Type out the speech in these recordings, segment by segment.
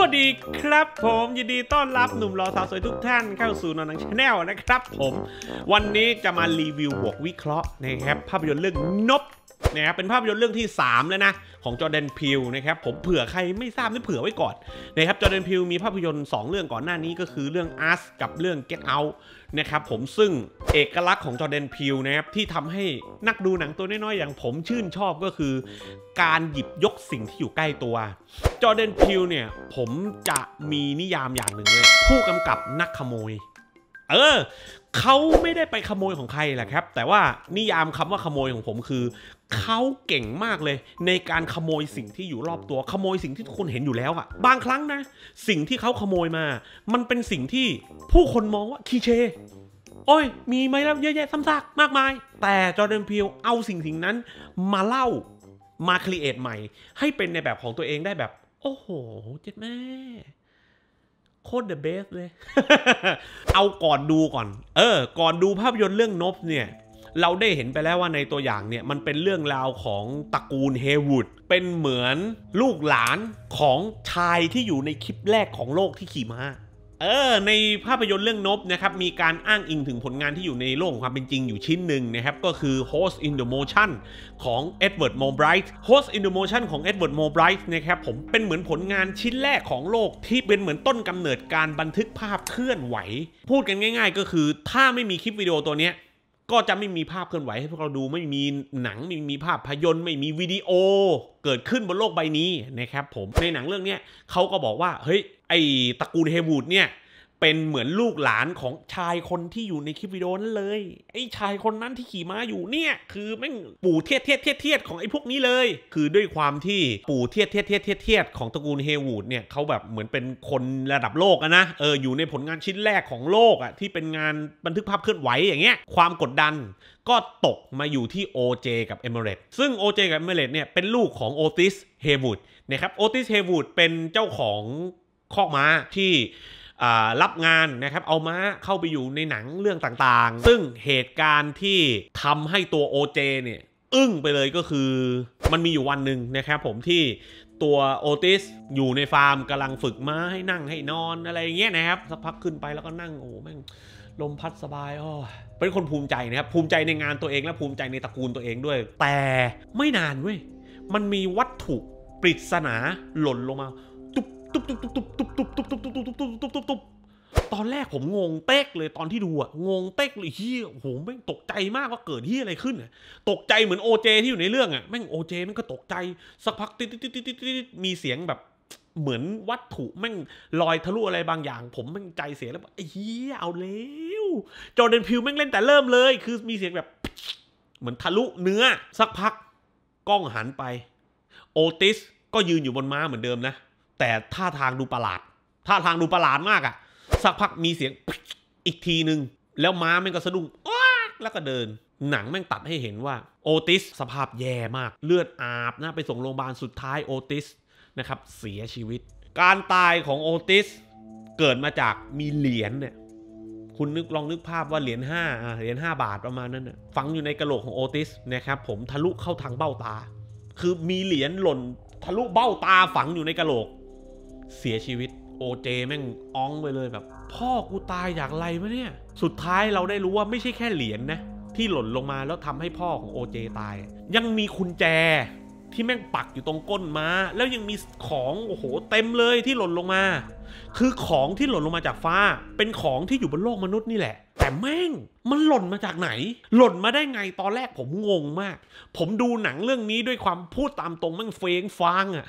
สวัสดีครับผม ยินดีต้อนรับหนุ่มรอสาวสวยทุกท่านเข้าสู่นอนังชาแนลนะครับผมวันนี้จะมารีวิวบวกวิเคราะห์นะครับ ภาพยนตร์เรื่องนบนะครับเป็นภาพยนตร์เรื่องที่ 3 แล้วนะ ของจอแดนพิวนะครับผมเผื่อใครไม่ทราบนี่เผื่อไว้ก่อนนะครับจอแดนพิวมีภาพยนตร์ 2 เรื่องก่อนหน้านี้ก็คือเรื่อง Us กับเรื่อง Get Out นะครับผมซึ่งเอกลักษณ์ของจอแดนพิวนะครับที่ทำให้นักดูหนังตัวน้อยๆ อย่างผมชื่นชอบก็คือการหยิบยกสิ่งที่อยู่ใกล้ตัวจอแดนพิวเนี่ยผมจะมีนิยามอย่างหนึ่งเลย ผู้กำกับนักขโมยเออเขาไม่ได้ไปขโมยของใครแหละครับ แต่ว่านิยามคำว่าขโมยของผมคือเขาเก่งมากเลย ในการขโมยสิ่งที่อยู่รอบตัวขโมยสิ่งที่ทุกคนเห็นอยู่แล้วอะบางครั้งนะ สิ่งที่เขาขโมยมา มันเป็นสิ่งที่ผู้คนมองว่าคีเช โอ้ย มีไหมแล้วเยอะแยะซ้ำซากมากมาย แต่จอร์แดนพีวเอาสิ่งสิ่งนั้น มาเล่ามาครีเอทใหม่ ให้เป็นในแบบของตัวเองได้แบบ โอ้โหเจ็ดแม่โคตรเดอะเบสเลยเอาก่อนดูก่อนเออก่อนดูภาพยนตร์เรื่องนบเนี่ยเราได้เห็นไปแล้วว่าในตัวอย่างเนี่ยมันเป็นเรื่องราวของตระกูลเฮวูดเป็นเหมือนลูกหลานของชายที่อยู่ในคลิปแรกของโลกที่ขี่ม้าเออในภาพยนตร์เรื่องนบนะครับ มีการอ้างอิงถึงผลงานที่อยู่ในโลกของความเป็นจริงอยู่ชิ้นหนึ่งนะครับก็คือ Host in the Motion ของ Edward m o b r i g h t Host in the Motion ของ Edward m o b r i g h t นะครับผมเป็นเหมือนผลงานชิ้นแรกของโลก ที่เป็นเหมือนต้นกำเนิดการบันทึกภาพเคลื่อนไหว พูดกันง่าย ๆ ก็คือ ถ้าไม่มีคลิปวิดีโอตัวเนี้ยก็จะไม่มีภาพเคลื่อนไหวให้พวกเราดูไม่มีหนัง ไม่มีภาพพยนตร์ไม่มีวิดีโอ เกิดขึ้นบนโลกใบนี้นะครับผมในหนังเรื่องนี้เขาก็บอกว่า เฮ้ย ไอตระกูลเฮวูดเนี่ยเป็นเหมือนลูกหลานของชายคนที่อยู่ในคลิปวิดีโอนั้นเลยไอ้ชายคนนั้นที่ขี่ม้าอยู่เนี่ย คือแม่งปู่เทียดเทียดเทียดเทียดของไอ้พวกนี้เลย คือด้วยความที่ปู่เทียดเทียดเทียดเทียดเทียดของตระกูลเฮวูดเนี่ยเขาแบบเหมือนเป็นคนระดับโลกนะเอออยู่ในผลงานชิ้นแรกของโลกอ่ะที่เป็นงานบันทึกภาพเคลื่อนไหวอย่างเงี้ยความกดดันก็ตกมาอยู่ที่โอเจกับเอเมเรตซึ่งโอเจกับเอเมเรตเนี่ยเป็นลูกของโอติสเฮวูดนะครับโอติสเฮวูดเป็นเจ้าของคอกม้าที่รับงานนะครับเอาม้าเข้าไปอยู่ในหนังเรื่องต่างๆ ซึ่งเหตุการณ์ที่ทำให้ตัวโอเจเนี่ย อึ้งไปเลยก็คือมันมีอยู่วันหนึ่งนะครับ ผมที่ตัวโอติสอยู่ในฟาร์มกำลังฝึกม้าให้นั่งให้นอนอะไรเงี้ยนะครับสักพักขึ้นไปแล้วก็นั่งโอ้แม่งลมพัดสบายอ๋อเป็นคนภูมิใจนะครับ ภูมิใจในงานตัวเองและภูมิใจในตระกูลตัวเองด้วย แต่ไม่นานเว้ยมันมีวัตถุปริศนาหล่นลงมาตุบตุบตุบตุบตุบตุบตุบตุบตุบตุบตุบตุบตุบตุอนแรกผมงงเต๊กเลยตอนที่ดูอะงงเต๊กเลยเฮียโอหแม่งตกใจมากว่าเกิดเฮียอะไรขึ้นอะตกใจเหมือนโอเจที่อยู่ในเรื่องอะแม่งโอเจแม่งก็ตกใจ สักพักติดติดติดติดติดมีเสียงแบบเหมือนวัตถุแม่งลอยทะลุอะไรบางอย่าง ผมแม่งใจเสียแล้วไอ้เฮียเอาแล้วจอร์แดนพิวแม่งเล่นแต่เริ่มเลย คือมีเสียงแบบ เหมือนทะลุเนื้อ สักพักกล้องหันไป โอติสก็ยืนอยู่บนม้าเหมือนเดิมนะแต่ท่าทางดูประหลาด ท่าทางดูประหลาดมากอะ่ะ สักพักมีเสียง อีกทีหนึ่ง แล้วม้าแม่งก็สะดุ้งแล้วก็เดิน หนังแม่งตัดให้เห็นว่าโอติสสภาพแย่มาก เลือดอาบนะ ไปส่งโรงพยาบาลสุดท้ายโอติสนะครับเสียชีวิต การตายของโอติส เกิดมาจากมีเหรียญเนี่ย คุณนึกลองนึกภาพว่าเหรียญห้าเหรียญห้าบาทประมาณนั้นนะฝังอยู่ในกระโหลกของโอติสนะครับผมทะลุเข้าทางเบ้าตา คือมีเหรียญหล่นทะลุเบ้าตาฝังอยู่ในกระโหลกเสียชีวิตโอเจแม่งอ้องไปเลยแบบ พ่อกูตายจากอะไรมะเนี่ย สุดท้ายเราได้รู้ว่าไม่ใช่แค่เหรียญนนะที่หล่นลงมาแล้วทำให้พ่อของโอเจตาย ยังมีคุณแจที่แม่งปักอยู่ตรงก้นมา้าแล้วยังมีของโอ้โหเต็มเลยที่หล่นลงมา คือของที่หล่นลงมาจากฟ้า เป็นของที่อยู่บนโลกมนุษย์นี่แหละ แต่แม่งมันหล่นมาจากไหน หล่นมาได้ไงตอนแรกผมงงมาก ผมดูหนังเรื่องนี้ด้วยความพูดตามตรงแม่งเฟ้งฟางอะ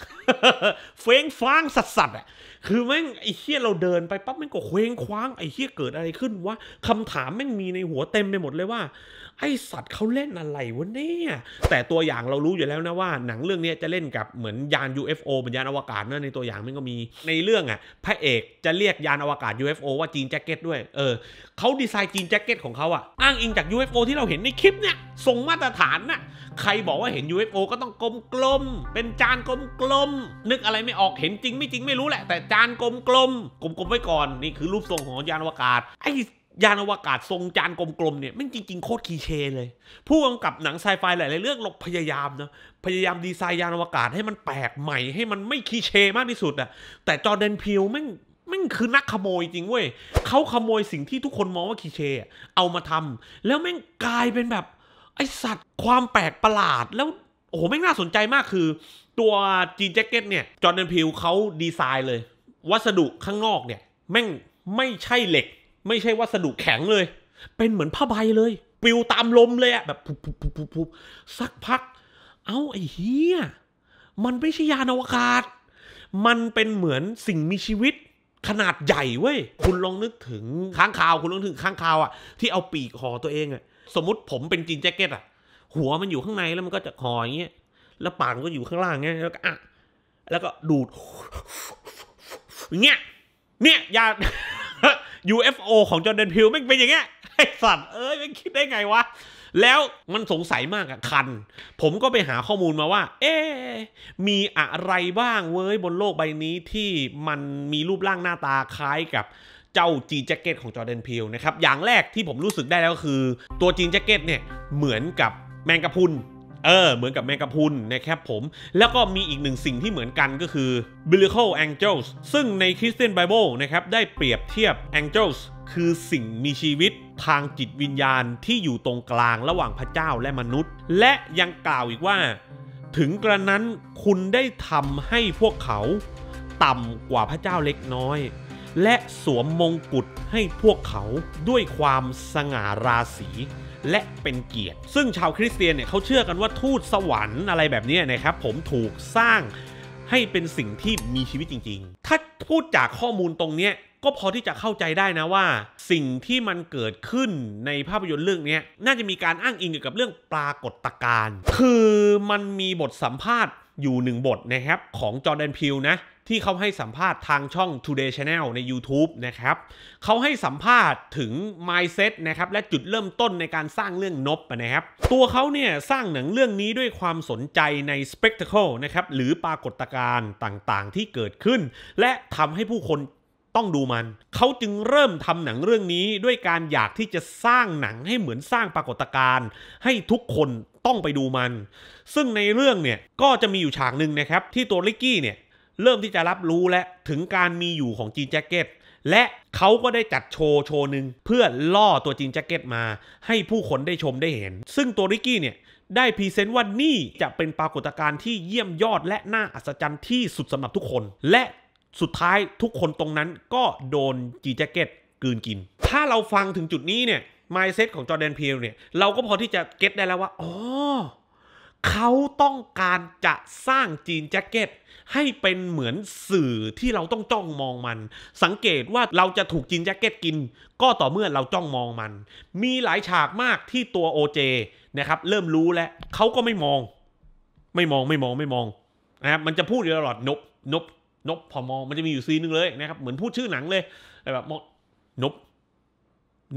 เฟ้งฟางสัสสัสอะคือแม่งไอ้เฮี้ยเราเดินไปปั๊บแม่งก็เคว้งคว้างไอ้เฮี้ยเกิดอะไรขึ้นวะคำถามแม่งมีในหัวเต็มไปหมดเลยว่าไอสัตว์เขาเล่นอะไรวะเนี่ย แต่ตัวอย่างเรารู้อยู่แล้วนะว่า หนังเรื่องนี้จะเล่นกับเหมือนยาน UFO เือนยานอวกาศนะในตัวอย่างมันก็มีในเรื่องอ่ะพระเอกจะเรียกยานอวกาศ UFO ว่าจีนแจ็คเก็ตด้วย เออ เขาดีไซน์จีนแจ็คเก็ตของเขาอ่ะอ้างอิงจาก UFO ที่เราเห็นในคลิปเนี่ยทรงมาตรฐานน่ะใครบอกว่าเห็น UFO ก็ต้องกลมๆเป็นจานกลมๆนึกอะไรไม่ออกเห็นจริงไม่จริงไม่รู้แหละแต่จานกลมๆ กลมๆไว้ก่อน นี่คือรูปทรงของยานอวกาศ ไอยานอวกาศทรงจานกลมๆเนี่ยมันจริง ๆ โคตรคีเชเลย ผู้กำกับหนังไซไฟหลายๆเรื่องหลบพยายามนะ พยายามดีไซน์ยานอวกาศให้มันแปลกใหม่ให้มันไม่คีเชมากที่สุดอะแต่จอร์แดนพิวแม่งม่งคือนักขโมยจริงเว้ยเขาขโมยสิ่งที่ทุกคนมองว่าคีเชเอามาทำ แล้วแม่งกลายเป็นแบบ ไอสัตว์ความแปลกประหลาด แล้วโอ้โหแม่งน่าสนใจมากคือ ตัวจีนแจ็คเก็ตเนี่ยจอร์แดนพิวเขาดีไซน์เลยวัสดุข้างนอกเนี่ย แม่งไม่ใช่เหล็ก ไม่ใช่วัสดุแข็งเลย เป็นเหมือนผ้าใบเลยปลิวตามลมเลยอะแบบปุบปุบปุบปุบสักพักเอ้าไอ้เฮียมันไม่ใช่ยานอวกาศมันเป็นเหมือนสิ่งมีชีวิต ขนาดใหญ่เว้ยคุณลองนึกถึงข้างคาว คุณลองถึงข้างคาวอะที่เอาปีกห่อตัวเองอะสมมติผมเป็นจีนแจ็คเก็ตอะหัวมันอยู่ข้างในแล้วมันก็จะห่ออย่างเงี้ยแล้วปากก็อยู่ข้างล่างเงี้ยแล้วก็อ่ะแล้วก็ดูดเนี่ยเนี่ยยา UFO ของจอร์แดนพิวไม่เป็นอย่างเงี้ยไอสัตว์เอ้ยไม่คิดได้ไงวะ แล้วมันสงสัยมากอะคัน ผมก็ไปหาข้อมูลมาว่า เอ๊มีอะไรบ้างเว้ย บนโลกใบนี้ที่มันมีรูปร่างหน้าตาคล้ายกับเจ้าจีนแจ็คเก็ตของจอร์แดนพิวนะครับ อย่างแรกที่ผมรู้สึกได้แล้วก็คือ ตัวจีนแจ็คเก็ตเนี่ยเหมือนกับแมงกะพุนเออ เหมือนกับแมงกะพุนนะครับผม แล้วก็มีอีกหนึ่งสิ่งที่เหมือนกันก็คือ Biblical Angels ซึ่งใน Christian Bible นะครับได้เปรียบเทียบ Angels คือสิ่งมีชีวิตทางจิตวิญญาณที่อยู่ตรงกลางระหว่างพระเจ้าและมนุษย์ และยังกล่าวอีกว่า ถึงกระนั้นคุณได้ทำให้พวกเขา ต่ำกว่าพระเจ้าเล็กน้อย และสวมมงกุฎให้พวกเขาด้วยความสง่าราศีและเป็นเกียรติ ซึ่งชาวคริสเตียนเนี่ยเขาเชื่อกันว่าทูตสวรรค์อะไรแบบนี้นะครับ ผมถูกสร้างให้เป็นสิ่งที่มีชีวิตจริงๆ ถ้าพูดจากข้อมูลตรงนี้ก็พอที่จะเข้าใจได้นะว่าสิ่งที่มันเกิดขึ้นในภาพยนตร์เรื่องนี้น่าจะมีการอ้างอิงเกี่ยวกับเรื่องปรากฏการณ์คือมันมีบทสัมภาษณ์อยู่หนึ่งบทนะครับของจอร์แดนพิวนะ ที่เขาให้สัมภาษณ์ทางช่อง Today Channel ใน YouTube นะครับเขาให้สัมภาษณ์ถึง mindset นะครับและจุดเริ่มต้นในการสร้างเรื่องนบนะครับ ตัวเขาเนี่ยสร้างหนังเรื่องนี้ด้วยความสนใจใน spectacle นะครับหรือปรากฏการณ์ต่างๆที่เกิดขึ้น และทำให้ผู้คนต้องดูมัน เขาจึงเริ่มทำหนังเรื่องนี้ด้วยการอยากที่จะสร้างหนังให้เหมือนสร้างปรากฏการณ์ให้ทุกคนต้องไปดูมัน ซึ่งในเรื่องเนี่ยก็จะมีอยู่ฉากหนึ่งนะครับที่ตัวลิกกี้เนี่ยเริ่มที่จะรับรู้และถึงการมีอยู่ของจีนแจ็คเก็ตและเขาก็ได้จัดโชว์โชว์หนึ่งเพื่อล่อตัวจีนแจ็คเก็ตมา ให้ผู้คนได้ชมได้เห็น ซึ่งตัวลิกกี้เนี่ยได้พรีเซนต์ว่านี่จะเป็นปรากฏการณ์ที่เยี่ยมยอดและน่าอัศจรรย์ที่สุดสำหรับทุกคนและสุดท้ายทุกคนตรงนั้นก็โดนจีแจ็คเก็ตกืนกิน ถ้าเราฟังถึงจุดนี้เนี่ยมายเซตของจอแดนเพียวเนี่ย เราก็พอที่จะเก็ตได้แล้วว่าอ๋อเขาต้องการจะสร้างจีนแจ็คเก็ต ให้เป็นเหมือนสื่อที่เราต้องจ้องมองมัน สังเกตว่าเราจะถูกจีนแจ็คเก็ตกิน ก็ต่อเมื่อเราจ้องมองมัน มีหลายฉากมากที่ตัวโอเจนะครับเริ่มรู้แล้ว เขาก็ไม่มอง ไม่มองไม่มองไม่มองนะครับมันจะพูดอยู่ตลอดนบนบนบพอมอมันจะมีอยู่ซีนึง เลยนะครับเหมือนพูดชื่อหนังเลยอะไรแบบมนบ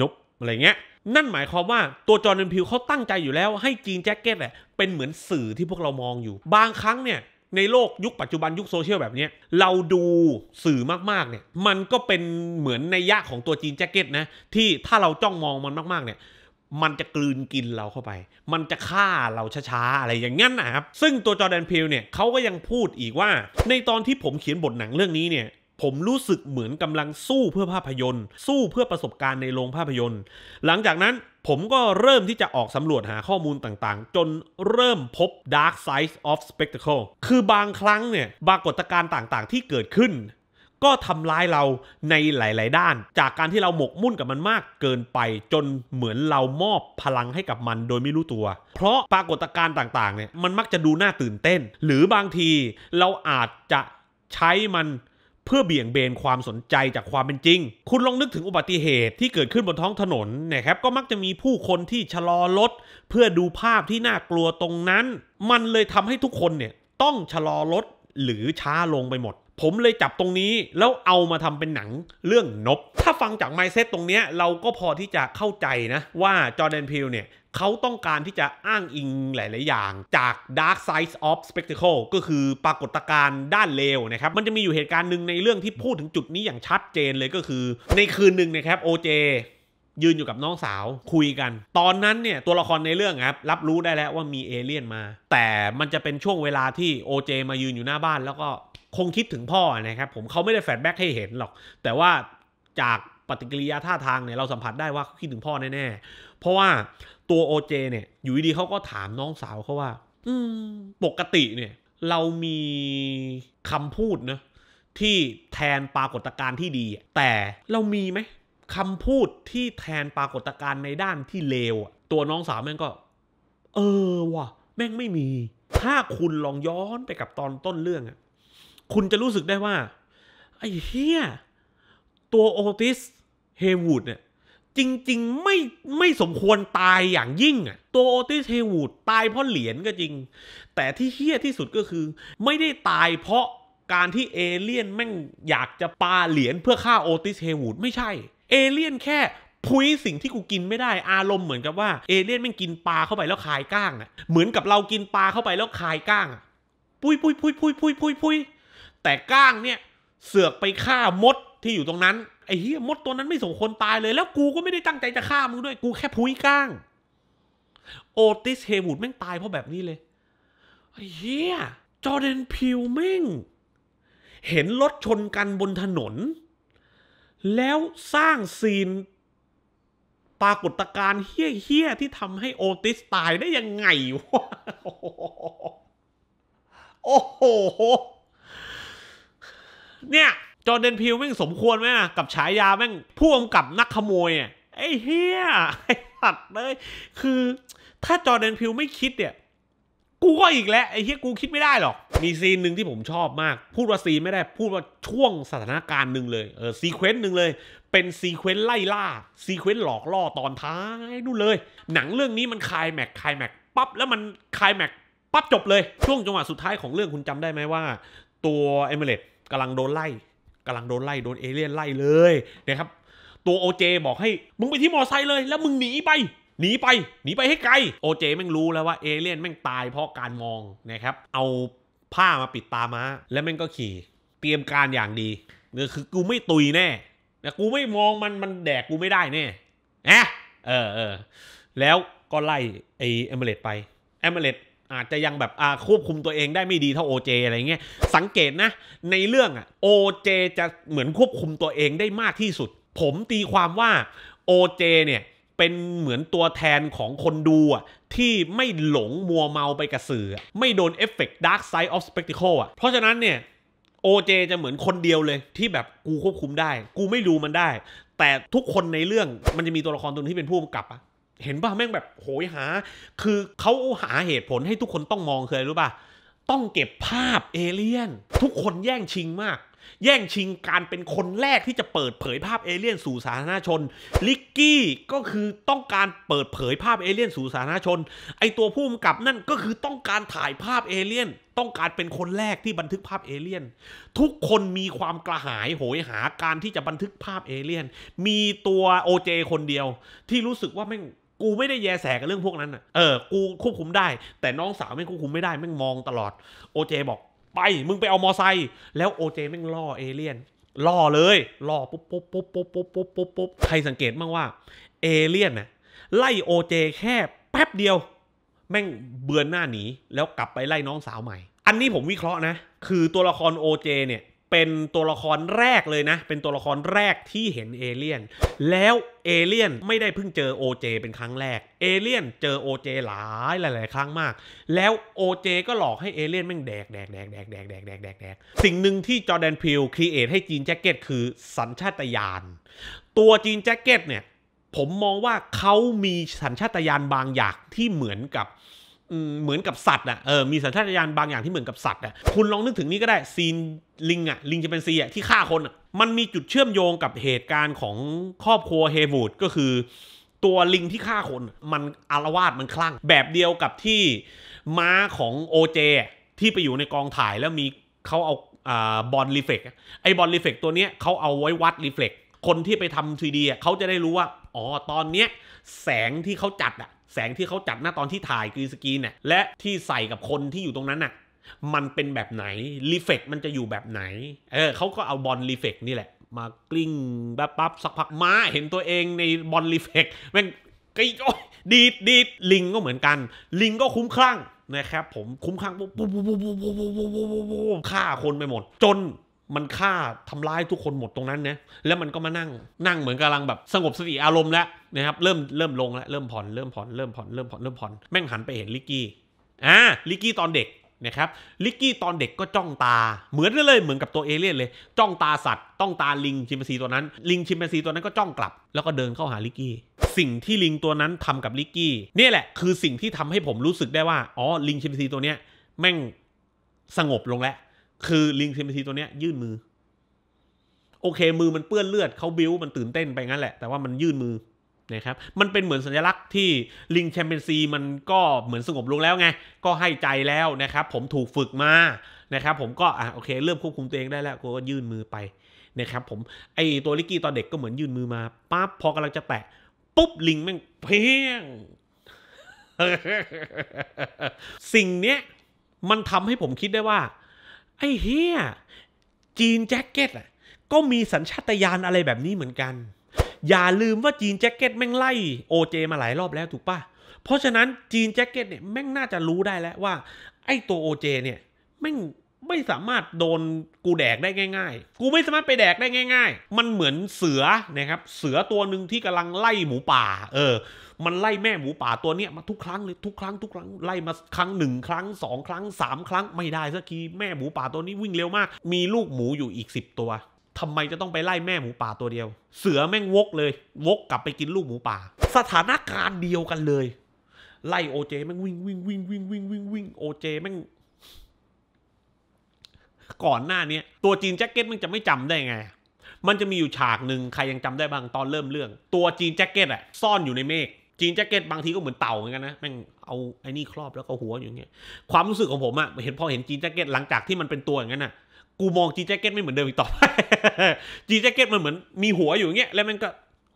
นบอะไรเงี้ย นั่นหมายความว่าตัวจอร์แดนพิวเขาตั้งใจอยู่แล้วให้จีนแจ็คเก็ตแหละเป็นเหมือนสื่อที่พวกเรามองอยู่ บางครั้งเนี่ยในโลกยุคปัจจุบันยุคโซเชียลแบบนี้เราดูสื่อมากๆเนี่ยมันก็เป็นเหมือนในยะของตัวจีนแจ็คเก็ตนะที่ถ้าเราจ้องมองมันมากๆเนี่ยมันจะกลืนกินเราเข้าไป มันจะฆ่าเราช้าๆ อะไรอย่างงั้นนะครับ ซึ่งตัวจอแดนพิลเนี่ยเขาก็ยังพูดอีกว่า ในตอนที่ผมเขียนบทหนังเรื่องนี้เนี่ยผมรู้สึกเหมือนกำลังสู้เพื่อภาพยนตร์ สู้เพื่อประสบการณ์ในโรงภาพยนตร์หลังจากนั้นผมก็เริ่มที่จะออกสำรวจหาข้อมูลต่างๆ จนเริ่มพบ Dark Side of Spectacle คือบางครั้งเนี่ยปรากฏการณ์ต่างๆ ที่เกิดขึ้นก็ทำร้ายเราในหลาย ๆด้าน จากการที่เราหมกมุ่นกับมันมากเกินไปจนเหมือนเรามอบพลังให้กับมันโดยไม่รู้ตัว เพราะปรากฏการณ์ต่าง ๆ เนี่ยมันมักจะดูน่าตื่นเต้น หรือบางทีเราอาจจะใช้มันเพื่อเบี่ยงเบนความสนใจจากความเป็นจริง คุณลองนึกถึงอุบัติเหตุที่เกิดขึ้นบนท้องถนนนะครับก็มักจะมีผู้คนที่ชะลอรถเพื่อดูภาพที่น่ากลัวตรงนั้น มันเลยทำให้ทุกคนเนี่ยต้องชะลอรถหรือช้าลงไปหมดผมเลยจับตรงนี้แล้วเอามาทำเป็นหนังเรื่องนบ ถ้าฟังจากไมซ์เซตตรงนี้เราก็พอที่จะเข้าใจนะว่าจอร์แดนพิลเนี่ยเขาต้องการที่จะอ้างอิงหลาย ๆ อย่าง จาก Dark Side of Spectacle ก็คือปรากฏการณ์ด้านเลวนะครับ มันจะมีอยู่เหตุการณ์หนึ่งในเรื่องที่พูดถึงจุดนี้อย่างชัดเจนเลยก็คือในคืนหนึ่งนะครับโอเจยืนอยู่กับน้องสาวคุยกัน ตอนนั้นเนี่ยตัวละครในเรื่องครับรับรู้ได้แล้วว่ามีเอเลี่ยนมาแต่มันจะเป็นช่วงเวลาที่โอเจมายืนอยู่หน้าบ้านแล้วก็คงคิดถึงพ่อนะครับ ผมเขาไม่ได้แฟลแบ็กให้เห็นหรอกแต่ว่าจากปฏิกิริยาท่าทางเนี่ยเราสัมผัสได้ว่าเขาคิดถึงพ่อแน่ๆเพราะว่าตัวโอเจ เนี่ย อยู่ดีเขาก็ถามน้องสาวเขาว่า อืม ปกติเนี่ย เรามีคำพูดนะ ที่แทนปรากฏการณ์ที่ดีแต่เรามีไหมคำพูดที่แทนปรากฏการณ์ในด้านที่เลวตัวน้องสาวแม่งก็ เออว่ะแม่งไม่มี ถ้าคุณลองย้อนไปกับตอนต้นเรื่องอะคุณจะรู้สึกได้ว่าไอ้เฮียตัวโอติสเฮวูดเนี่ยจริง ๆ ไม่ไม่สมควรตายอย่างยิ่งอ่ะตัวโอติสเฮวูดตายเพราะเหรียญก็จริง แต่ที่เฮี้ยที่สุดก็คือ ไม่ได้ตายเพราะการที่เอเลี่ยนแม่งอยากจะปาเหรียญเพื่อฆ่าโอติสเฮวูดไม่ใช่ เอเลี่ยนแค่พุ้ยสิ่งที่กูกินไม่ได้ อารมณ์เหมือนกับว่าเอเลี่ยนแม่งกินปลาเข้าไปแล้วคายก้างอ่ะเหมือนกับเรากินปลาเข้าไปแล้วคายก้างอ่ะปุ้ยปุ้ยปุ้ยปุ้ยปุ้ยปุ้ยปุ้ยแต่ก้างเนี่ยเสือกไปฆ่ามดที่อยู่ตรงนั้นไอ้เฮียมดตัวนั้นไม่ส่งคนตายเลยแล้วกูก็ไม่ได้ตั้งใจจะฆ่ามึงด้วย กูแค่พุ้ยก้าง โอติส เฮวูดแม่งตายเพราะแบบนี้เลยไอ้เฮียจอเดนพิวแม่งเห็นรถชนกันบนถนน แล้วสร้างซีนปรากฏการณ์เฮี้ยๆที่ทำให้โอติสตายได้ยังไงวะโอ้โหเนี่ยจอเดนพิวแม่งสมควรไหมนะกับฉายาแม่งผู้กำกับนักขโมยอไอ้เฮียไอ้สัตว์เลย คือ ถ้าจอเดนพิวไม่คิดเนี่ย กูก็อีกแล้วไอ้เฮียกูคิดไม่ได้หรอกมีซีนหนึ่งที่ผมชอบมาก พูดว่าซีนไม่ได้พูดว่าช่วงสถานการณ์หนึ่งเลยเออซีเควนต์หนึ่งเลย เป็นซีเควนต์ไล่ล่าซีเควนต์หลอกล่อตอนท้ายนู่นเลย หนังเรื่องนี้มันคายแม็กคายแม็กปั๊บแล้วมันคายแม็กปั๊บจบเลยช่วงจังหวะสุดท้ายของเรื่องคุณจำได้ไหมว่า ตัวเอเมเลตกำลังโดนไล่กำลังโดนไล่ โดนเอเลี่ยนไล่เลยนะครับ ตัวโอเจ บอกให้มึงไปที่มอไซค์เลย แล้วมึงหนีไป หนีไป หนีไปให้ไกล โอเจแม่งรู้แล้วว่าเอเลี่ยนแม่งตายเพราะการมองนะครับ เอาผ้ามาปิดตาม้า แล้วแม่งก็ขี่ เตรียมการอย่างดีเนี่ยคือกูไม่ตุยแน่ต่กูไม่มองมันมันแดกกูไม่ได้แน่นะเออเออ แล้วก็ไล่ไอเอเมเลตไปเอเมเลตอาจจะยังแบบควบคุมตัวเองได้ไม่ดีเท่าโอเจอะไรเงี้ยสังเกตนะ ในเรื่องอะโอเจจะเหมือนควบคุมตัวเองได้มากที่สุด ผมตีความว่าโอเจเนี่ยเป็นเหมือนตัวแทนของคนดูอ่ะที่ไม่หลงมัวเมาไปกับสื่อ ไม่โดนเอฟเฟกต์ดาร์กไซด์ออฟสเปกติคอลอ่ะเพราะฉะนั้นเนี่ยโอเจจะเหมือนคนเดียวเลยที่แบบ กูควบคุมได้กูไม่ดูมันได้ แต่ทุกคนในเรื่องมันจะมีตัวละครตัวนึงที่เป็นผู้กำกับอะเห็นป่ะ แม่งแบบโหยหา คือเขาหาเหตุผลให้ทุกคนต้องมองเคยรรู้ป่ะ ต้องเก็บภาพเอเลี่ยน ทุกคนแย่งชิงมาก แย่งชิงการเป็นคนแรกที่จะเปิดเผยภาพเอเลี่ยนสู่สาธารณชนลิกกี้ก็คือต้องการเปิดเผยภาพเอเลี่ยนสู่สาธารณชนไอตัวผู้กำกับนั่นก็คือต้องการถ่ายภาพเอเลี่ยน ต้องการเป็นคนแรกที่บันทึกภาพเอเลี่ยน ทุกคนมีความกระหายโหยหาการที่จะบันทึกภาพเอเลี่ยน มีตัวโอเจ คนเดียวที่รู้สึกว่าแม่งกูไม่ได้แยแสกับเรื่องพวกนั้นอ่ะ เออ กูควบคุมได้ แต่น้องสาวไม่ควบคุมไม่ได้ แม่งมองตลอด โอเจ บอก ไป มึงไปเอามอไซค์ แล้วโอเจแม่งล่อเอเลี่ยน ล่อเลย ล่อปุ๊บปุ๊บปุ๊บปุ๊บปุ๊บปุ๊บปุ๊บปุ๊บใครสังเกตบ้างว่า เอเลี่ยนน่ะไล่โอเจแค่แป๊บเดียว แม่งเบือนหน้าหนี แล้วกลับไปไล่น้องสาวใหม่ อันนี้ผมวิเคราะห์นะ คือตัวละครโอเจเนี่ยเป็นตัวละครแรกเลยนะ เป็นตัวละครแรกที่เห็นเอเลี่ยน แล้วเอเลี่ยนไม่ได้เพิ่งเจอโอเจเป็นครั้งแรก เอเลี่ยนเจอโอเจหลายหลายครั้งมาก แล้วโอเจก็หลอกให้เอเลี่ยนแม่งแดกแดกแดกแดกแดกแดกแดกแดกแดกสิ่งหนึ่งที่จอแดนพิลครีเอทให้จีนแจ็คเก็ต คือสัญชาตญาณ ตัวจีนแจ็คเก็ตเนี่ยผมมองว่าเขามีสัญชาตญาณบางอย่างที่เหมือนกับเหมือนกับสัตว์อ่ะเออมีสัญชาตญาณบางอย่างที่เหมือนกับสัตว์อ่ะคุณลองนึกถึงนี่ก็ได้ ซีนลิงอ่ะ ลิงจะเป็นซีอ่ะที่ฆ่าคนอ่ะมันมีจุดเชื่อมโยงกับเหตุการณ์ของครอบครัวเฮวูดก็คือตัวลิงที่ฆ่าคนมันอารวาสมันคลั่งแบบเดียวกับที่ม้าของโอเจที่ไปอยู่ในกองถ่ายแล้วมีเขาเอาบอลรีเฟกไอบอลรีเฟกตัวเนี้ยเขาเอาไว้วัดรีเฟกคนที่ไปทำซีดีเขาจะได้รู้ว่าอ๋อตอนเนี้ยแสงที่เขาจัดอ่ะแสงที่เขาจัดหน้าตอนที่ถ่ายกรีสกรีนเนี่ยและที่ใส่กับคนที่อยู่ตรงนั้นน่ะมันเป็นแบบไหนรีเฟกมันจะอยู่แบบไหน เออเขาก็เอาบอลรีเฟกนี่แหละ มากลิ้งแบบปั๊บสักพักมาเห็นตัวเองในบอลรีเฟกแม่งก็ดีดดีดลิงก็เหมือนกัน ลิงก็คุ้มคลั่งนะครับผมคุ้มคลั่งปุ๊บปุ๊บปุ๊บปุ๊บปุ๊บปุ๊บปุ๊บฆ่าคนไปหมด จนมันฆ่าทำร้ายทุกคนหมดตรงนั้นนะแล้วมันก็มานั่งนั่งเหมือนกำลังแบบสงบสติอารมณ์แล้วนะครับ เริ่มเริ่มลงแล้วเริ่มผ่อนเริ่มผ่อนเริ่มผ่อนเริ่มผ่อนเริ่มผ่อนแม่งหันไปเห็นลิกกี้อ่าลิกกี้ตอนเด็กนะครับ ลิกกี้ตอนเด็กก็จ้องตาเหมือนเลยเหมือนกับตัวเอเลี่ยนเลย จ้องตาสัตว์ต้องตาลิงชิมแปซีตัวนั้น ลิงชิมแปซีตัวนั้นก็จ้องกลับแล้วก็เดินเข้าหาลิกกี้สิ่งที่ลิงตัวนั้นทำกับลิกกี้นี่แหละคือสิ่งที่ทำให้ผมรู้สึกได้ว่าอ๋อลิงชิมแปซีตัวเนี้ยแม่งสงบลงแล้วคือลิงเทมทีตัวเนี้ยยื่นมือ โอเค มือมันเปื้อนเลือดเขาบิ้วมันตื่นเต้นไปงั้นแหละ แต่ว่ามันยื่นมือนะครับมันเป็นเหมือนสัญลักษณ์ที่ลิงแชมเปนซีมันก็เหมือนสงบลงแล้วไง ก็ให้ใจแล้วนะครับ ผมถูกฝึกมานะครับผมก็อ่ะโอเค เริ่มควบคุมตัวเองได้แล้ว ก็ยื่นมือไปนะครับผม ไอตัวลิกกี้ตอนเด็กก็เหมือนยื่นมือมาปั๊บพอกำลังจะแตะปุ๊บลิงแม่งเพี้ยงสิ่งเนี้ย มันทำให้ผมคิดได้ว่าไอ้เฮียจีนแจ็คเก็ตอ่ะก็มีสัญชาตญาณอะไรแบบนี้เหมือนกัน อย่าลืมว่าจีนแจ็คเก็ตแม่งไล่โอเจมาหลายรอบแล้วถูกปะเพราะฉะนั้นจีนแจ็คเก็ตเนี่ยแม่งน่าจะรู้ได้แล้วว่า ไอ้ตัวโอเจเนี่ยแม่งไม่สามารถโดนกูแดกได้ง่ายๆ กูไม่สามารถไปแดกได้ง่ายๆ มันเหมือนเสือนะครับ เสือตัวหนึ่งที่กำลังไล่หมูป่า เออมันไล่แม่หมูป่าตัวเนี้ยมาทุกครั้งเลยทุกครั้งทุกครั้งไล่มาครั้งหนึ่งครั้งสองครั้งสามครั้งไม่ได้สักทีแม่หมูป่าตัวนี้วิ่งเร็วมาก มีลูกหมูอยู่อีกสิบตัวทำไมจะต้องไปไล่แม่หมูป่าตัวเดียว เสือแม่งวกเลย วกกลับไปกินลูกหมูป่า สถานการณ์เดียวกันเลย ไล่โอเจแม่งวิ่งวิ่งวิ่งวิ่งวิ่งวิ่งวิ่งโอเจแม่งก่อนหน้านี้ตัวจีนแจ็คเก็ตมันจะไม่จำได้ไงมันจะมีอยู่ฉากหนึ่งใครยังจำได้บ้างตอนเริ่มเรื่อง ตัวจีนแจ็คเก็ตอะซ่อนอยู่ในเมฆจีนแจ็คเก็ตบางทีก็เหมือนเต่าเหมือนกันนะแม่งเอาไอ้นี่ครอบแล้วก็หัวอย่างเงี้ยความรู้สึกของผมอะเห็นพอเห็นจีนแจ็คเก็ตหลังจากที่มันเป็นตัวอย่างนั้นอะกูมองจีนแจ็คเก็ตไม่เหมือนเดิมอีกต่อไปจีนแจ็คเก็ตมันเหมือน มีหัวอยู่อย่างเงี้ยแล้วมันก็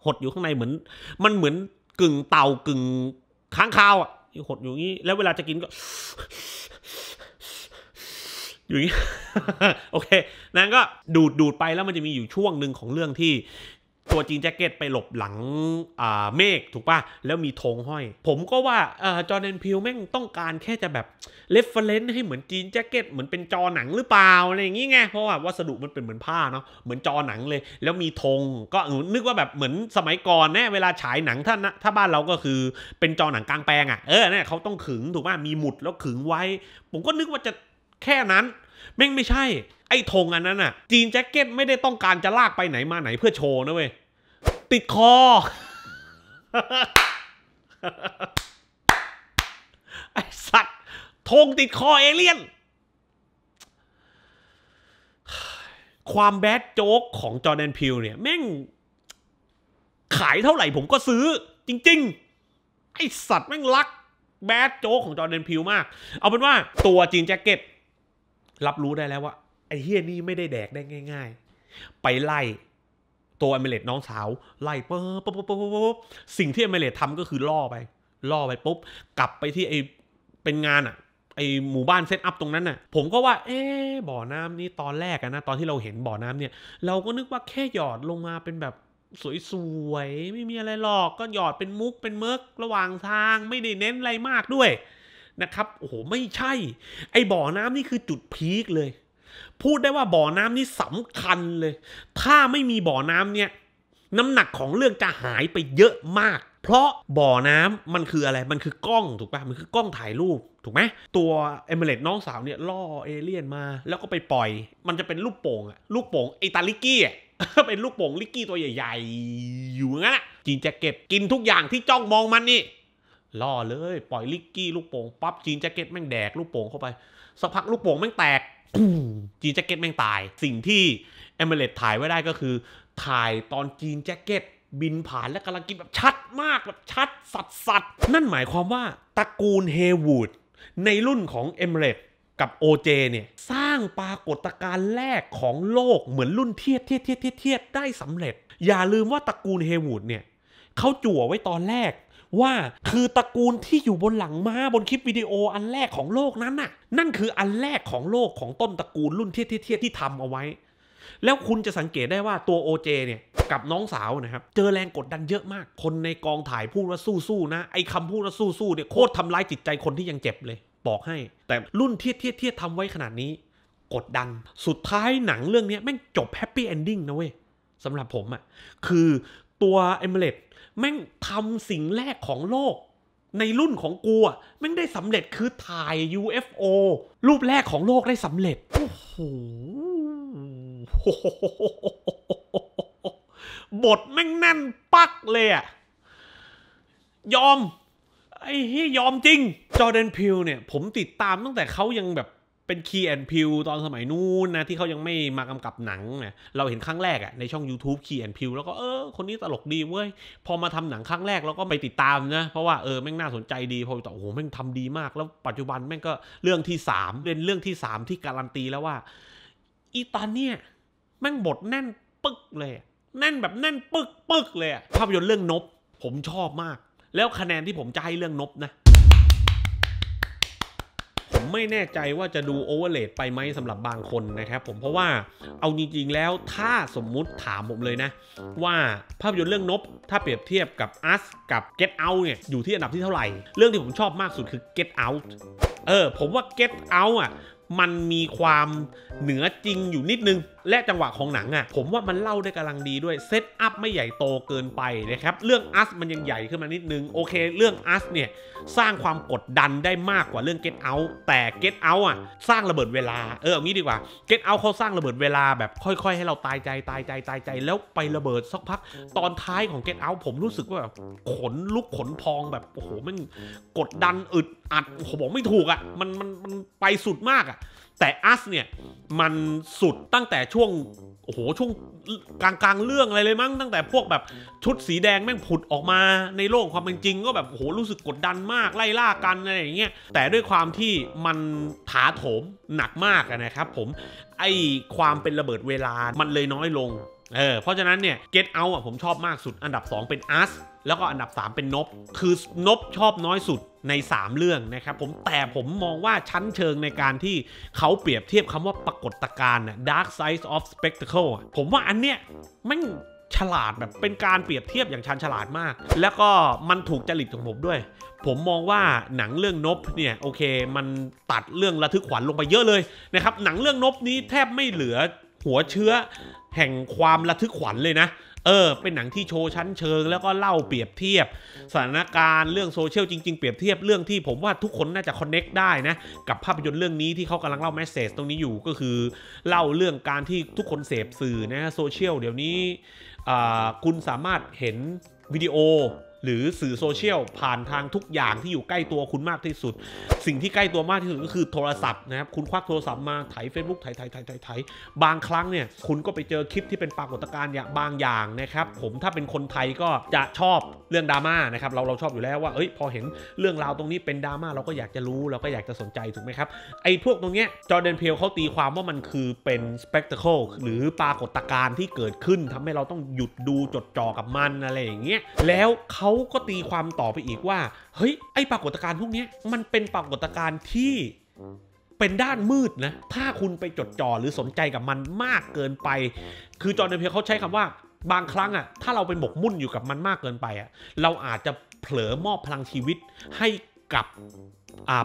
หดอยู่ข้างในเหมือน มันเหมือนกึ่งเต่ากึ่งค้างคาวอะหดอยู่งี้แล้วเวลาจะกินก็ อยู่งี้โอเคนั่นก็ดูดดูดไปแล้วมันจะมีอยู่ช่วงหนึ่งของเรื่องที่ตัวจีนแจ็คเก็ตไปหลบหลังเมฆถูกปะแล้วมีธงห้อย ผมก็ว่าจอร์แดนพิวแม่งต้องการแค่จะแบบเลฟเฟลนซ์ให้เหมือนจีนแจ็คเก็ตเหมือนเป็นจอหนังหรือเปล่า อะไรอย่างงี้ไง เพราะว่าวัสดุมันเป็นเหมือนผ้าเนาะเหมือนจอหนังเลยแล้วมีธงก็นึกว่าแบบเหมือนสมัยก่อนเนี่ยเวลาฉายหนังถ้าถ้าบ้านเราก็คือเป็นจอหนังกลางแปลงอะ่ะ เออเนี่ยเขาต้องขึงถูกปะมีหมุดแล้วขึงไว้ ผมก็นึกว่าจะแค่นั้นแม่งไม่ใช่ ไอ้ธงอันนั้นอะจีนแจ็คเก็ตไม่ได้ต้องการจะลากไปไหนมาไหนเพื่อโชว์นะเว้ย ติดคอ ไอ้สัตว์ธงติดคอเอเลี่ยน ความแบดโจ๊กของจอแดนพิว เนี่ย แม่ง ขายเท่าไหร่ผมก็ซื้อ จริง ๆ ไอสัตว์ แม่งรัก แบดโจ๊กของจอแดนพิวมาก เอาเป็นว่า ตัวจีนแจ็คเก็ตรับรู้ได้แล้วว่า ไอ้เฮียนี่ไม่ได้แดกได้ง่ายๆ ไปไล่ตัวอเมเลตน้องสาวไล่ปุ๊บปุ๊บปุ๊บปุ๊บสิ่งที่อเมเลตทำก็คือล่อไป ล่อไปปุ๊บกลับไปที่ไอเป็นงานอะไอหมู่บ้านเซตอัพตรงนั้นน่ะ ผมก็ว่า เอ๊บ่อน้ำนี้ตอนแรกอะนะ ตอนที่เราเห็นบ่อน้ำเนี่ย เราก็นึกว่าแค่หยอดลงมาเป็นแบบสวยๆ ไม่มีอะไรหรอก ก็หยอดเป็นมุกเป็นเมิกระหว่างทาง ไม่ได้เน้นอะไรมากด้วยนะครับโอ้โหไม่ใช่ ไอ้บ่อน้ำนี่คือจุดพีคเลย พูดได้ว่าบ่อน้ำนี่สำคัญเลย ถ้าไม่มีบ่อน้ำเนี่ยน้ำหนักของเรื่องจะหายไปเยอะมาก เพราะบ่อน้ำมันคืออะไรมันคือกล้อง ถูกปะมันคือกล้องถ่ายรูปถูกไหมตัวเอเมเลตน้องสาวเนี่ยล่อเอเลี่ยนมาแล้วก็ไปปล่อย มันจะเป็นลูกโป่งอะลูกโป่งไอตาลิกี้อะเป็นลูกโป่งลิกกี้ตัวใหญ่ ๆ อยู่งั้นอะจีนจะเก็บกินทุกอย่างที่จ้องมองมันนี่ล่อเลย ปล่อยลิกกี้ลูกโป่งปั๊บจีนแจ็คเก็ตแม่งแดกลูกโป่งเข้าไปสักพักลูกโป่งแม่งแตก จีนแจ็คเก็ตแม่งตาย สิ่งที่เอเมเรตถ่ายไว้ได้ก็คือ ถ่ายตอนจีนแจ็คเก็ต บินผ่านและกำลังกินแบบชัดมากแบบชัดสัดสัดนั่นหมายความว่าตระกูลเฮวูดในรุ่นของเอเมเรตกับเจเนี่ย สร้างปรากฏการณ์แรกของโลกเหมือนรุ่นเทียดเทียดเทียดเทียดได้สำเร็จ อย่าลืมว่าตระกูลเฮวูดเนี่ยเขาจั่วไว้ตอนแรกว่าคือตระกูลที่อยู่บนหลังม้าบนคลิปวิดีโออันแรกของโลกนั้นน่ะ นั่นคืออันแรกของโลกของต้นตระกูลรุ่นเทียเทียที่ทำเอาไว้แล้วคุณจะสังเกตได้ว่าตัวโอเจเนี่ยกับน้องสาวนะครับเจอแรงกดดันเยอะมาก คนในกองถ่าย พูด ว่าสู้ๆนะไอ้คำพูดว่าสู้ๆเนี่ยโคตรทำร้ายจิตใจคนที่ยังเจ็บเลย บอกให้ แต่รุ่นเทียเทียเทียทำไว้ขนาดนี้ กดดันสุดท้ายหนังเรื่องนี้แม่งจบแฮปปี้เอนดิ้งนะเว้ยสำหรับผมอะ่ะคือตัวเอเมเลตแม่งทำสิ่งแรกของโลก ในรุ่นของกูอะแม่งได้สำเร็จคือถ่าย UFO รูปแรกของโลกได้สำเร็จโอ้โหบทแม่งแน่นปักเลยอะยอม ไอ้เฮียยอมจริง จอร์แดนพิว เนี่ย ผมติดตามตั้งแต่เขายังแบบเป็นคีแอนพิวตอนสมัยนู้นนะ ที่เขายังไม่มากำกับหนังนะเราเห็นครั้งแรกอะในช่อง YouTube คีแอนพิวแล้วก็เออ คนนี้ตลกดีเว้ย พอมาทำหนังครั้งแรกเราก็ไปติดตามนะ เพราะว่า เออ แม่งน่าสนใจดีพอต่อโอ้โหแม่งทำดีมาก แล้วปัจจุบัน แม่งก็เรื่องที่ 3เป็นเรื่องที่ 3 ที่การันตีแล้วว่า อีตอนเนี่ย แม่งบทแน่นปึกเลย แน่นแบบแน่นปึกปึกเลยภาพยนตร์เรื่องนบ ผมชอบมาก แล้วคะแนนที่ผมจะให้เรื่องนบนะไม่แน่ใจว่าจะดูโอเวอร์เลดไปไหมสำหรับบางคนนะครับผม เพราะว่าเอาจริงๆแล้วถ้าสมมุติถามผมเลยนะ ว่าภาพยนตร์เรื่องนบถ้าเปรียบเทียบกับ Us กับ Get Out เนี่ยอยู่ที่อันดับที่เท่าไหร่ เรื่องที่ผมชอบมากสุดคือ Get Out เออผมว่า Get Out อ่ะมันมีความเหนือจริงอยู่นิดนึงและจังหวะของหนังอ่ะผมว่ามันเล่าได้กำลังดีด้วยเซตอัพไม่ใหญ่โตเกินไปนะครับ เรื่องอัสมันยังใหญ่ขึ้นมานิดนึง โอเค เรื่องอัสเนี่ยสร้างความกดดันได้มากกว่าเรื่อง Get Out แต่ Get Out อ่ะ สร้างระเบิดเวลาเออเอางี้ดีกว่า Get Out เขาสร้างระเบิดเวลาแบบค่อยๆ ให้เราตายใจตายใจตายใจแล้วไประเบิดสักพัก ตอนท้ายของ Get Out ผมรู้สึกว่าแบบขนลุกขนพองแบบโอ้โหมันกดดันอึดอัดผมบอกไม่ถูกอ่ะ มันมันมันไปสุดมากอ่ะแต่อัสเนี่ยมันสุดตั้งแต่ช่วงโอ้โหช่วงกลางกลางเรื่องอะไรเลยมั้งตั้งแต่พวกแบบชุดสีแดงแม่งผุดออกมาในโลก ความเป็นจริงก็แบบโอ้โหรู้สึกกดดันมาก ไล่ล่ากันอะไรอย่างเงี้ยแต่ด้วยความที่มันถาโถมหนักมากนะครับผมไอความเป็นระเบิดเวลามันเลยน้อยลงเออเพราะฉะนั้นเนี่ย Get Out อ่ะผมชอบมากสุด อันดับ 2 เป็นอัสแล้วก็อันดับ 3 เป็นนบ คือนบชอบน้อยสุดใน 3 เรื่องนะครับผมแต่ผมมองว่าชั้นเชิงในการที่เขาเปรียบเทียบคำว่าปรากฏการณ์ dark side of spectacle ผมว่าอันเนี้ยม่นฉลาดแบบเป็นการเปรียบเทียบอย่างชันฉลาดมาก แล้วก็มันถูกจริตของผมด้วย ผมมองว่าหนังเรื่องนบเนี่ยโอเค มันตัดเรื่องระทึกขวัญลงไปเยอะเลยนะครับหนังเรื่องนบนี้แทบไม่เหลือหัวเชื้อแห่งความระทึกขวัญเลยนะเออเป็นหนังที่โชว์ชั้นเชิง แล้วก็เล่าเปรียบเทียบ สถานการณ์เรื่องโซเชียลจริงๆ เปรียบเทียบเรื่องที่ผมว่าทุกคนน่าจะคอนเน็กได้นะ กับภาพยนตร์เรื่องนี้ที่เขากำลังเล่าแมสเซจตรงนี้อยู่ก็คือ เล่าเรื่องการที่ทุกคนเสพสื่อนะโซเชียลเดี๋ยวนี้คุณสามารถเห็นวิดีโหรือสื่อโซเชียลผ่านทางทุกอย่างที่อยู่ใกล้ตัวคุณมากที่สุด สิ่งที่ใกล้ตัวมากที่สุด ก็คือโทรศัพท์นะครับ คุณควักโทรศัพท์มาไถ่ายเฟซบุ๊กไถ่ายถ่ายถ่ายถ่ายถ่ายบางครั้งเนี่ย คุณก็ไปเจอคลิปที่เป็นปรากฏการณ์อย่างบางอย่างนะครับ ผมถ้าเป็นคนไทยก็จะชอบเรื่องดราม่านะครับเราเราชอบอยู่แล้วว่าเอ้ยพอเห็นเรื่องราวตรงนี้เป็นดราม่าเราก็อยากจะรู้เราก็อยากจะสนใจถูกไหมครับไอ้พวกตรงเนี้ยจอร์แดนเพลเขาตีความว่ามันคือเป็นสเปกเตอร์เคิลหรือปรากฏการณ์ที่เกิดขึ้น ทำให้เราต้องหยุดดูจดจ่อกับมันอะไรอย่างเงี้ยแล้วเขาาก็ตีความต่อไปอีกว่าเฮ้ย ไอปรากฏการณ์พวกนี้มันเป็นปรากฏการณ์ที่เป็นด้านมืดนะถ้าคุณไปจดจ่อหรือสนใจกับมันมากเกินไป คือจอห์นเดนเพเขาใช้คำว่าบางครั้งอะถ้าเราไปหมกมุ่นอยู่กับมันมากเกินไปอะเราอาจจะเผลอมอบพลังชีวิตให้กับ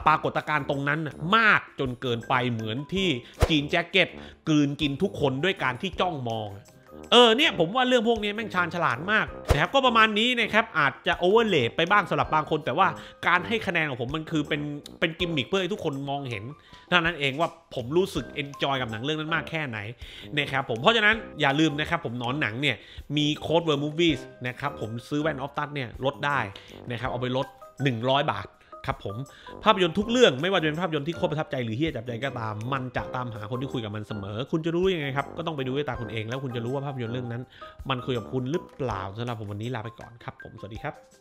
ปรากฏการณ์ตรงนั้นมากจนเกินไปเหมือนที่จีนแจ็คเก็ตกลืนกินทุกคนด้วยการที่จ้องมองเออ เนี่ย ผมว่าเรื่องพวกนี้แม่งชาญฉลาดมากนะครับก็ประมาณนี้นะครับ อาจจะโอเวอร์เลทไปบ้างสำหรับบางคน แต่ว่าการให้คะแนนของผม มันคือเป็นเป็นกิมมิคเพื่อให้ทุกคนมองเห็นเท่านั้นเองว่าผมรู้สึกเอนจอยกับหนังเรื่องนั้นมากแค่ไหนนะครับผมเพราะฉะนั้นอย่าลืมนะครับผมนอนหนังเนี่ยมีโค้ดเวิร์มูฟวี่นะครับ ผมซื้อแว่นออฟตัสเนี่ยลดได้นะครับเอาไปลด100 บาทครับผมภาพยนตร์ทุกเรื่องไม่ว่าจะเป็นภาพยนตร์ที่โคตรประทับใจหรือเฮี้ยจับใจก็ตาม มันจะตามหาคนที่คุยกับมันเสมอ คุณจะรู้ยังไงครับก็ต้องไปดูด้วยตาคุณเองแล้วคุณจะรู้ว่าภาพยนตร์เรื่องนั้น มันคุยกับคุณหรือเปล่าสำหรับผมวันนี้ลาไปก่อนครับผมสวัสดีครับ